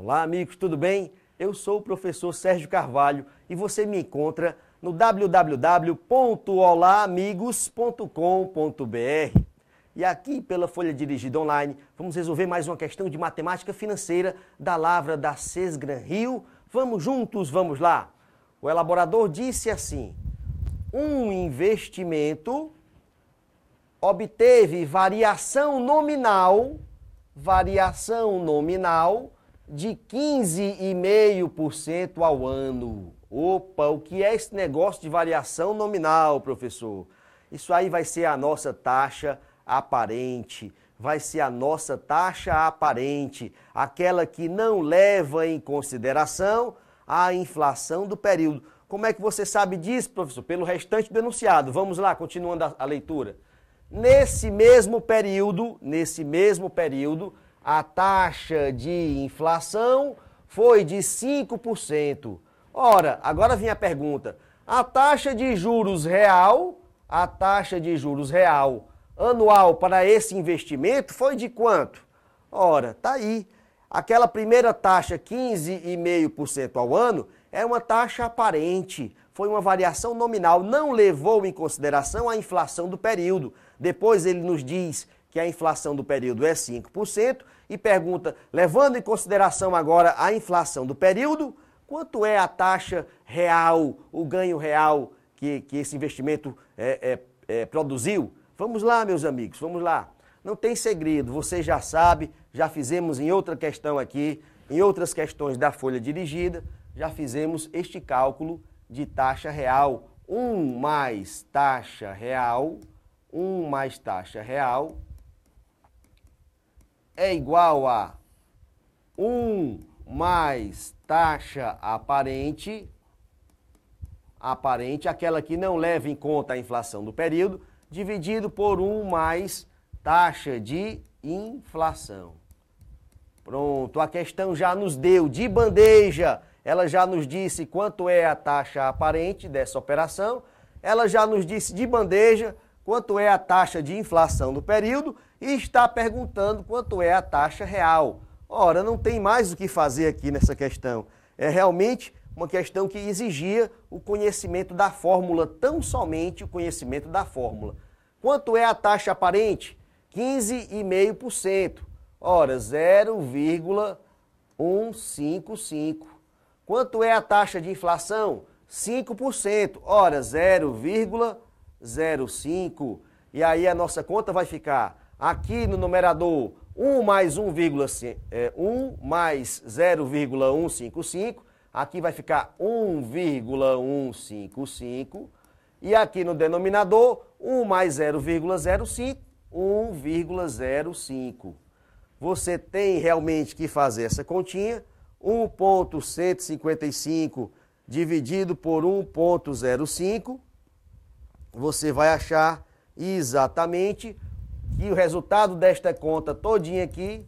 Olá, amigos, tudo bem? Eu sou o professor Sérgio Carvalho e você me encontra no www.olaamigos.com.br. E aqui pela Folha Dirigida Online, vamos resolver mais uma questão de matemática financeira da Lavra da Sesgran Rio. Vamos juntos, vamos lá. O elaborador disse assim: um investimento obteve variação nominal, variação nominal de 15,5% ao ano. Opa, o que é esse negócio de variação nominal, professor? Isso aí vai ser a nossa taxa aparente, vai ser a nossa taxa aparente, aquela que não leva em consideração a inflação do período. Como é que você sabe disso, professor? Pelo restante do enunciado. Vamos lá, continuando a, leitura. Nesse mesmo período, nesse mesmo período, a taxa de inflação foi de 5%. Ora, agora vem a pergunta: a taxa de juros real, a taxa de juros real anual para esse investimento foi de quanto? Ora, tá aí. Aquela primeira taxa 15,5% ao ano é uma taxa aparente, foi uma variação nominal, não levou em consideração a inflação do período. Depois ele nos diz que a inflação do período é 5%, e pergunta, levando em consideração agora a inflação do período, quanto é a taxa real, o ganho real que, que esse investimento é, é, é, produziu? Vamos lá, meus amigos, vamos lá. Não tem segredo, você já sabe, já fizemos em outra questão aqui, em outras questões da folha dirigida, já fizemos este cálculo de taxa real. 1 mais taxa real, 1 mais taxa real é igual a 1 mais taxa aparente, aparente, aquela que não leva em conta a inflação do período, dividido por 1 mais taxa de inflação. Pronto, a questão já nos deu de bandeja, ela já nos disse quanto é a taxa aparente dessa operação, ela já nos disse de bandeja quanto é a taxa de inflação do período e está perguntando quanto é a taxa real. Ora, não tem mais o que fazer aqui nessa questão. É realmente uma questão que exigia o conhecimento da fórmula, tão somente o conhecimento da fórmula. Quanto é a taxa aparente? 15,5%. Ora, 0,155. Quanto é a taxa de inflação? 5%. Ora, 0,155. 0,5. E aí a nossa conta vai ficar aqui no numerador 1 mais 1, 1 é, mais 0,155. Aqui vai ficar 1,155. E aqui no denominador, 1 mais 0,05, 1,05. Você tem realmente que fazer essa continha. 1,155 dividido por 1,05 você vai achar exatamente que o resultado desta conta todinha aqui,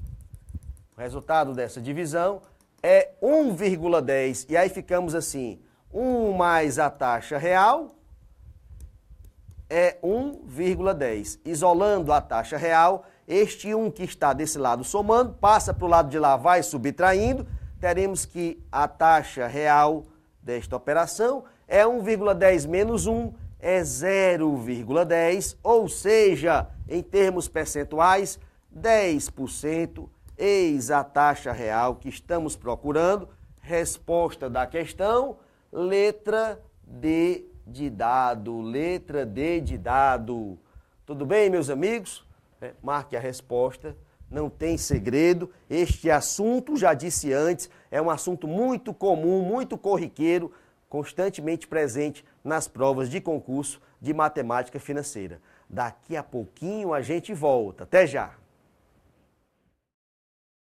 o resultado dessa divisão, é 1,10. E aí ficamos assim, 1 mais a taxa real é 1,10. Isolando a taxa real, este 1 que está desse lado somando, passa para o lado de lá, vai subtraindo, teremos que a taxa real desta operação é 1,10 menos 1, é 0,10, ou seja, em termos percentuais, 10%, eis a taxa real que estamos procurando. Resposta da questão, letra D de dado, letra D de dado. Tudo bem, meus amigos? É, marque a resposta, não tem segredo. Este assunto, já disse antes, é um assunto muito comum, muito corriqueiro constantemente presente nas provas de concurso de matemática financeira. Daqui a pouquinho a gente volta. Até já!